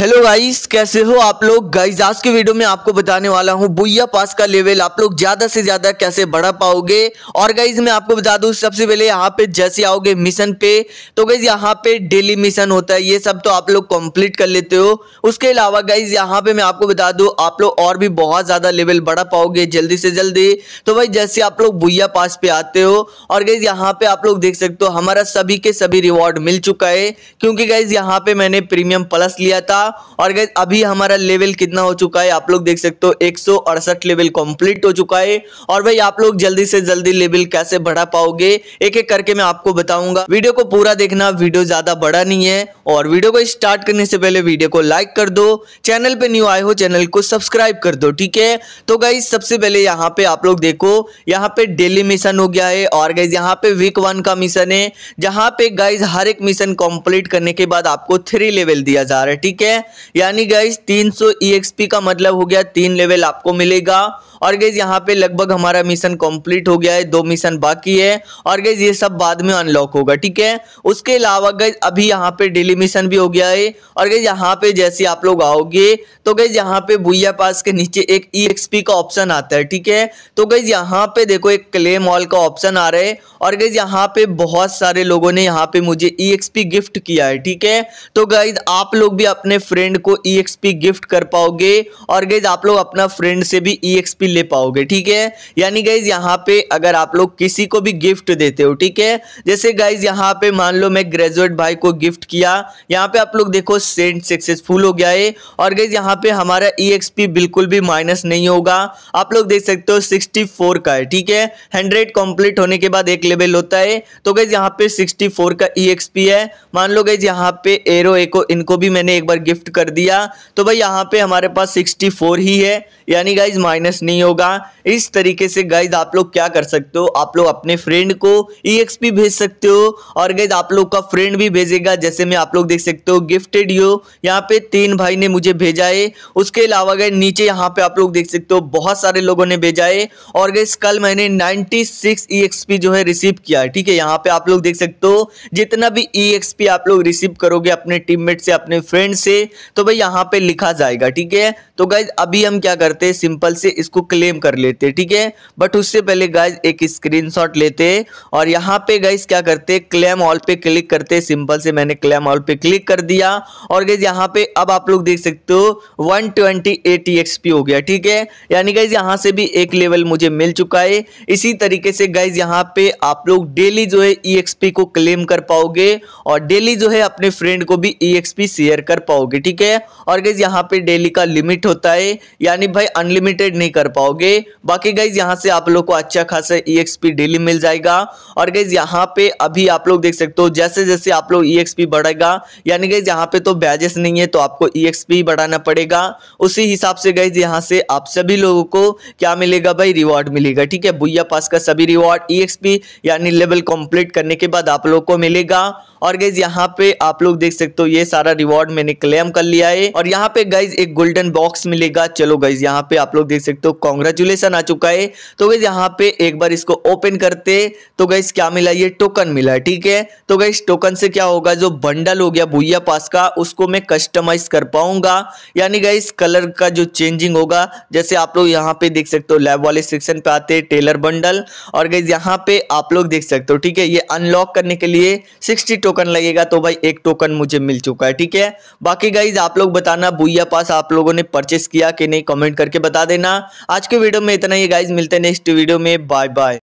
hello guys कैसे हो आप लोग गाइस आज के वीडियो में आपको बताने वाला हूँ बुया पास का लेवल आप लोग ज़्यादा से ज़्यादा कैसे बढ़ा पाओगे और गाइस मैं आपको बता दूँ सबसे पहले यहाँ पे जैसे आओगे मिशन पे तो गाइस यहाँ पे डेली मिशन होता है ये सब तो आप लोग कंप्लीट कर लेते हो उसके अलावा गाइज यहाँ पे मैं आपको बता दू आप लोग और भी बहुत ज़्यादा लेवल बढ़ा पाओगे जल्दी से जल्दी तो भाई जैसे आप लोग बुया पास पे आते हो और गाइज यहाँ पे आप लोग देख सकते हो हमारा सभी के सभी रिवॉर्ड मिल चुका है क्योंकि गाइज यहाँ पे मैंने प्रीमियम प्लस लिया था और गैस अभी हमारा लेवल कितना हो चुका है आप लोग देख सकते हो एक लेवल कंप्लीट हो चुका है और भाई आप लोग जल्दी से जल्दी लेवल कैसे बढ़ा पाओगे एक एक करके मैं आपको बताऊंगा वीडियो को पूरा देखना वीडियो ज्यादा बड़ा नहीं है और वीडियो को स्टार्ट करने से पहले वीडियो को लाइक कर दो चैनल पे न्यू आए हो चैनल को सब्सक्राइब कर दो ठीक है तो गाइज सबसे पहले यहाँ पे आप लोग देखो यहाँ पे डेली मिशन हो गया है और गाइज यहाँ पे वीक वन का मिशन है जहाँ पे गाइज हर एक मिशन कंप्लीट करने के बाद आपको थ्री लेवल दिया जा रहा है ठीक है यानी गाइज 300 सौ e का मतलब हो गया तीन लेवल आपको मिलेगा और गैस यहाँ पे लगभग हमारा मिशन कंप्लीट हो गया है दो मिशन बाकी है और गैस ये सब बाद में अनलॉक होगा ठीक है उसके अलावा गैस अभी यहाँ पे डेली मिशन भी हो गया है और गैस यहाँ पे जैसे आप लोग आओगे तो गैस यहाँ पे भूया पास के नीचे एक ई e का ऑप्शन आता है ठीक है तो गैस यहाँ पे देखो एक क्ले मॉल का ऑप्शन आ रहा है और गैस यहाँ पे बहुत सारे लोगों ने यहाँ पे मुझे ई e गिफ्ट किया है ठीक है तो गैस आप लोग भी अपने फ्रेंड को ई e गिफ्ट कर पाओगे और गैज आप लोग अपना फ्रेंड से भी ई e ले पाओगे ठीक है यानी गैज यहाँ पे अगर आप लोग किसी को भी गिफ्ट देते हो ठीक है जैसे गाइज यहाँ पे मान लो मैं ग्रेजुएट भाई को गिफ्ट किया यहाँ पे आप लोग देखो सेंट सक्सेसफुल हो गया है और गैज यहाँ पे हमारा ई e बिल्कुल भी माइनस नहीं होगा आप लोग देख सकते हो सिक्सटी का है ठीक है हंड्रेड कंप्लीट होने के बाद एक लेवल होता है तो गैज यहाँ पे सिक्सटी का ई है मान लो गैज यहाँ पे एरो एको इनको भी मैंने एक बार गिफ्ट शिफ्ट कर दिया तो भाई यहाँ पे हमारे पास 64 ही है यानी गाइज माइनस नहीं होगा इस तरीके से गाइज आप लोग क्या कर सकते हो आप लोग अपने फ्रेंड को ई e भेज सकते हो और गाइज आप लोग का फ्रेंड भी भेजेगा जैसे मैं आप लोग देख सकते हो गिफ्टेड यो यहाँ पे तीन भाई ने मुझे भेजा है उसके अलावा गए नीचे यहाँ पे आप लोग देख सकते हो बहुत सारे लोगों ने भेजा है और गाइज कल मैंने नाइनटी सिक्स e जो है रिसीव किया है ठीक है यहाँ पे आप लोग देख सकते हो जितना भी ई e आप लोग रिसीव करोगे अपने टीममेट से अपने फ्रेंड से तो भाई यहाँ पे लिखा जाएगा ठीक है तो गाइज अभी हम क्या करते हैं सिंपल से इसको क्लेम कर लेते हैं ठीक है बट उससे पहले गाइज एक स्क्रीनशॉट लेते और यहाँ पे गाइज क्या करते हैं क्लेम ऑल पे क्लिक करते सिंपल से मैंने क्लेम ऑल पे क्लिक कर दिया और गाइज यहाँ पे अब आप लोग देख सकते हो वन ट्वेंटी हो गया ठीक है यानी गाइज यहाँ से भी एक लेवल मुझे मिल चुका है इसी तरीके से गाइज यहाँ पे आप लोग डेली जो है ई e को क्लेम कर पाओगे और डेली जो है अपने फ्रेंड को भी ई e शेयर कर पाओगे पाओगे ठीक है और गाइज यहाँ पे डेली का लिमिट होता है यानी भाई अनलिमिटेड नहीं कर पाओगे बाकी गाइज यहाँ से आप लोग को अच्छा खासा ई e डेली मिल जाएगा और गाइज यहाँ पे अभी आप लोग देख सकते हो जैसे जैसे आप लोग ई e बढ़ेगा यानी गाइज यहाँ पे तो बैजेस नहीं है तो आपको ई e बढ़ाना पड़ेगा उसी हिसाब से गाइज यहाँ से आप सभी लोगों को क्या मिलेगा भाई रिवॉर्ड मिलेगा ठीक है बुया पास का सभी रिवॉर्ड ई यानी लेवल कंप्लीट करने के बाद आप लोग को मिलेगा और गैज यहाँ पे आप लोग देख सकते हो ये सारा रिवॉर्ड मैंने क्लियर कायम कर लिया है और यहाँ पे गाइज एक गोल्डन बॉक्स मिलेगा चलो गाइज यहाँ पे आप लोग देख सकते हो कॉन्ग्रेचुलेसन आ चुका है तो गाइज यहाँ पे एक बार इसको ओपन करते तो गाइज क्या मिला ये टोकन मिला ठीक है तो गाइज टोकन से क्या होगा जो बंडल हो गया भूया पास का उसको मैं कस्टमाइज कर पाऊंगा यानी गाइज कलर का जो चेंजिंग होगा जैसे आप लोग यहाँ पे देख सकते हो लैब वाले सेक्शन पे आते टेलर बंडल और गाइज यहाँ पे आप लोग देख सकते हो ठीक है ये अनलॉक करने के लिए सिक्सटी टोकन लगेगा तो भाई एक टोकन मुझे मिल चुका है ठीक है बाकी बाकी गाइज आप लोग बताना बुया पास आप लोगों ने परचेस किया कि नहीं कमेंट करके बता देना आज के वीडियो में इतना ही गाइज मिलते हैं नेक्स्ट वीडियो में बाय बाय